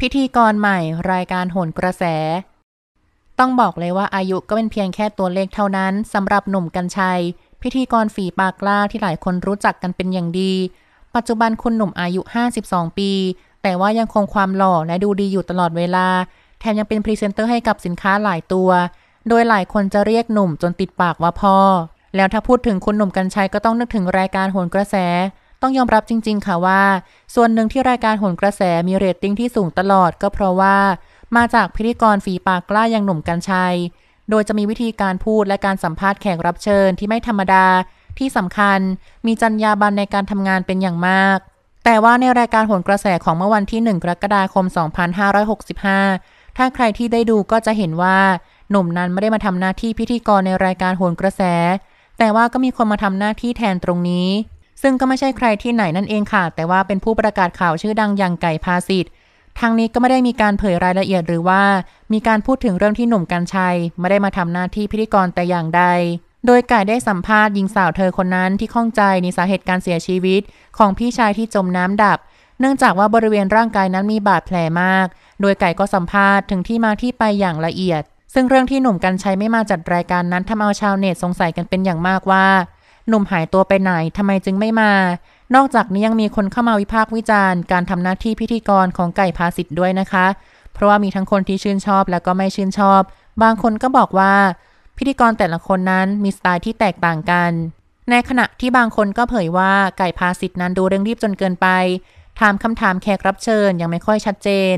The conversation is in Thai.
พิธีกรใหม่รายการโหนกระแส ต้องบอกเลยว่าอายุก็เป็นเพียงแค่ตัวเลขเท่านั้นสำหรับหนุ่มกัญชัย พิธีกรฝีปากกล้าที่หลายคนรู้จักกันเป็นอย่างดี ปัจจุบันคุณหนุ่มอายุ 52 ปี แต่ว่ายังคงความหล่อและดูดีอยู่ตลอดเวลา แถมยังเป็นพรีเซนเตอร์ให้กับสินค้าหลายตัว โดยหลายคนจะเรียกหนุ่มจนติดปากว่าพ่อ แล้วถ้าพูดถึงคุณหนุ่มกัญชัยก็ต้องนึกถึงรายการโหนกระแสต้องยอมรับจริง ๆ ค่ะว่า ส่วนหนึ่งที่รายการหนกระแส มีเรตติ้งที่สูงตลอดก็เพราะว่า มาจากพิธีกรฝีปากกล้าอย่างหนุ่มกัญชัย โดยจะมีวิธีการพูดและการสัมภาษณ์แขกรับเชิญที่ไม่ธรรมดาที่สำคัญมีจรรยาบรรณในการทำงานเป็นอย่างมาก แต่ว่าในรายการหนกระแสของเมื่อวันที่ 1 กรกฎาคม 2565 ถ้าใครที่ได้ดูก็จะเห็นว่า หนุ่มนั้นไม่ได้มาทำหน้าที่พิธีกรในรายการหนกระแส แต่ว่าก็มีคนมาทำหน้าที่แทนตรงนี้ซึ่งก็ไม่ใช่ใครที่ไหนนั่นเองค่ะแต่ว่าเป็นผู้ประกาศข่าวชื่อดังอย่างไก่พาสิทธ์ทางนี้ก็ไม่ได้มีการเผยรายละเอียดหรือว่า มีการพูดถึงเรื่องที่หนุ่มกัญชัยไม่ได้มาทำหน้าที่พิธีกรแต่อย่างใดโดยไก่ได้สัมภาษณ์หญิงสาวเธอคนนั้นที่ข้องใจในสาเหตุการเสียชีวิต ของพี่ชายที่จมน้ำดับ เนื่องจากว่าบริเวณร่างกายนั้นมีบาดแผลมาก โดยไก่ก็สัมภาษณ์ถึงที่มาที่ไปอย่างละเอียด ซึ่งเรื่องที่หนุ่มกัญชัยไม่มาจัดรายการนั้นทำเอาชาวเน็ตสงสัยกันเป็นอย่างมากว่าหนุ่มหายตัวไปไหนทำไมจึงไม่มา นอกจากนี้ยังมีคนเข้ามาวิพากษ์วิจารณ์การทำหน้าที่พิธีกรของไก่ภาสิทธ์ด้วยนะคะ เพราะว่ามีทั้งคนที่ชื่นชอบและก็ไม่ชื่นชอบ บางคนก็บอกว่า พิธีกรแต่ละคนนั้นมีสไตล์ที่แตกต่างกัน ในขณะที่บางคนก็เผยว่าไก่ภาสิทธ์นั้นดูเร่งรีบจนเกินไป ถามคำถามแขกรับเชิญยังไม่ค่อยชัดเจน